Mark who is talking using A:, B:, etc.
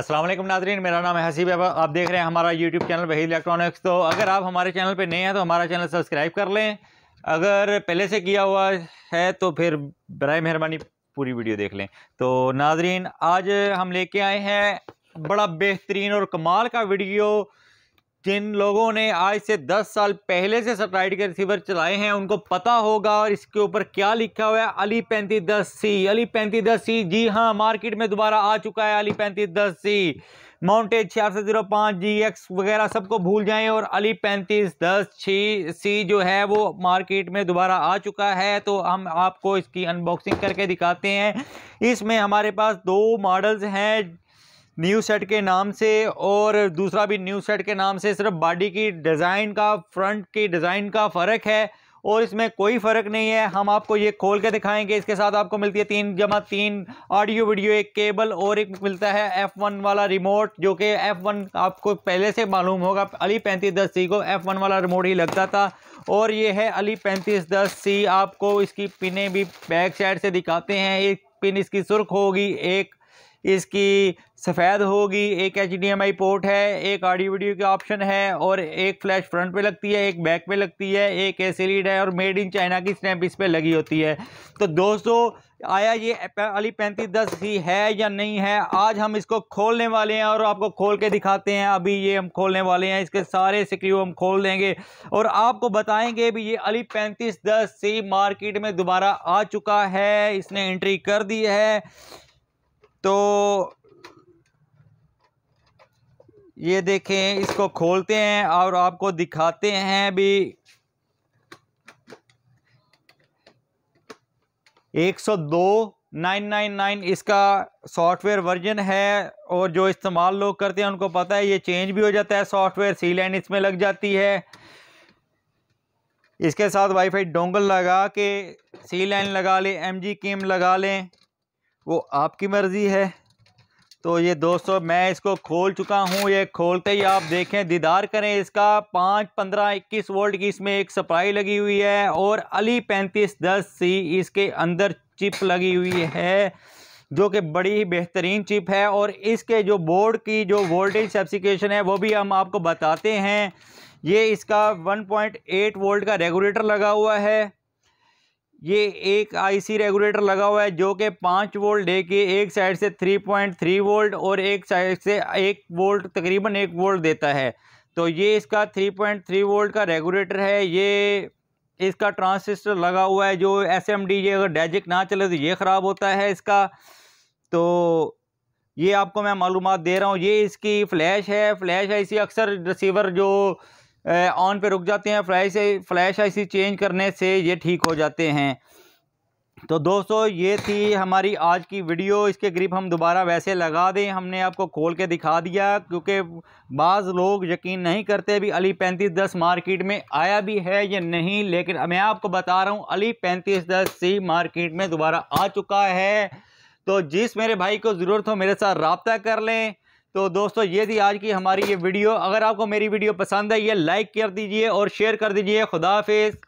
A: असलम नाजरीन मेरा नाम है हसीब आप देख रहे हैं हमारा यूट्यूब चैनल वही इलेक्ट्रॉनिक्स तो अगर आप हमारे चैनल पर नए हैं तो हमारा चैनल सब्सक्राइब कर लें अगर पहले से किया हुआ है तो फिर बर मेहरबानी पूरी वीडियो देख लें तो नाजरीन आज हम लेके आए हैं बड़ा बेहतरीन और कमाल का वीडियो जिन लोगों ने आज से 10 साल पहले से सेटेलाइट के रिसीवर चलाए हैं उनको पता होगा और इसके ऊपर क्या लिखा हुआ है अली पैंतीस दस सी अली पैंतीस दस सी जी हाँ मार्केट में दोबारा आ चुका है अली पैंतीस दस सी माउंटेज छियासठ जीरो पाँच जी एक्स वगैरह सबको भूल जाएं और अली पैंतीस दस छी सी जो है वो मार्केट में दोबारा आ चुका है तो हम आपको इसकी अनबॉक्सिंग करके दिखाते हैं इसमें हमारे पास दो मॉडल्स हैं न्यू सेट के नाम से और दूसरा भी न्यू सेट के नाम से सिर्फ बॉडी की डिज़ाइन का फ्रंट की डिज़ाइन का फ़र्क है और इसमें कोई फ़र्क नहीं है हम आपको ये खोल के दिखाएंगे इसके साथ आपको मिलती है तीन जमा तीन ऑडियो वीडियो एक केबल और एक मिलता है एफ़ वन वाला रिमोट जो कि एफ़ वन आपको पहले से मालूम होगा अली पैंतीस दस सी को एफ़ वन वाला रिमोट ही लगता था और ये है अली पैंतीस दस सी आपको इसकी पिने भी बैक साइड से दिखाते हैं एक पिन इसकी सुर्ख होगी एक इसकी सफ़ेद होगी एक एच पोर्ट है एक ऑडियो वीडियो के ऑप्शन है और एक फ्लैश फ्रंट पे लगती है एक बैक पे लगती है एक ए लीड है और मेड इन चाइना की स्टैंप इस पर लगी होती है तो दोस्तों आया ये अली पैंतीस दस ही है या नहीं है आज हम इसको खोलने वाले हैं और आपको खोल के दिखाते हैं अभी ये हम खोलने वाले हैं इसके सारे सिक्यू हम खोल देंगे और आपको बताएंगे भी ये अली पैंतीस दस सी मार्केट में दोबारा आ चुका है इसने एंट्री कर दी है तो ये देखें इसको खोलते हैं और आपको दिखाते हैं भी 102999 इसका सॉफ्टवेयर वर्जन है और जो इस्तेमाल लोग करते हैं उनको पता है ये चेंज भी हो जाता है सॉफ्टवेयर सी लाइन इसमें लग जाती है इसके साथ वाईफाई डोंगल लगा के सी लाइन लगा लें एम जी लगा लें वो आपकी मर्ज़ी है तो ये दोस्तों मैं इसको खोल चुका हूँ ये खोलते ही आप देखें दीदार करें इसका पाँच पंद्रह इक्कीस वोल्ट की इसमें एक सप्लाई लगी हुई है और अली पैंतीस दस सी इसके अंदर चिप लगी हुई है जो कि बड़ी ही बेहतरीन चिप है और इसके जो बोर्ड की जो वोल्टेज सब्सिकेशन है वो भी हम आपको बताते हैं ये इसका 1.8 वोल्ट का रेगुलेटर लगा हुआ है ये एक आईसी रेगुलेटर लगा हुआ है जो कि पाँच वोल्ट है के एक साइड से थ्री पॉइंट थ्री वोल्ट और एक साइड से एक वोल्ट तकरीबन एक वोल्ट देता है तो ये इसका थ्री पॉइंट थ्री वोल्ट का रेगुलेटर है ये इसका ट्रांसिस्टर लगा हुआ है जो एस एम डी ये अगर डैजिक ना चले तो ये ख़राब होता है इसका तो ये आपको मैं मालूम दे रहा हूँ ये इसकी फ़्लैश है फ़्लैश है इसी अक्सर रिसीवर जो ऑन पे रुक जाते हैं फ्लैश फ्लैश आईसी चेंज करने से ये ठीक हो जाते हैं तो दोस्तों ये थी हमारी आज की वीडियो इसके ग्रिप हम दोबारा वैसे लगा दें हमने आपको खोल के दिखा दिया क्योंकि बाज़ लोग यकीन नहीं करते भी अली पैंतीस दस मार्केट में आया भी है या नहीं लेकिन मैं आपको बता रहा हूँ अली पैंतीस दस सी मार्केट में दोबारा आ चुका है तो जिस मेरे भाई को ज़रूरत हो मेरे साथ रबता कर लें तो दोस्तों ये थी आज की हमारी ये वीडियो अगर आपको मेरी वीडियो पसंद आई है लाइक कर दीजिए और शेयर कर दीजिए खुदाफिज़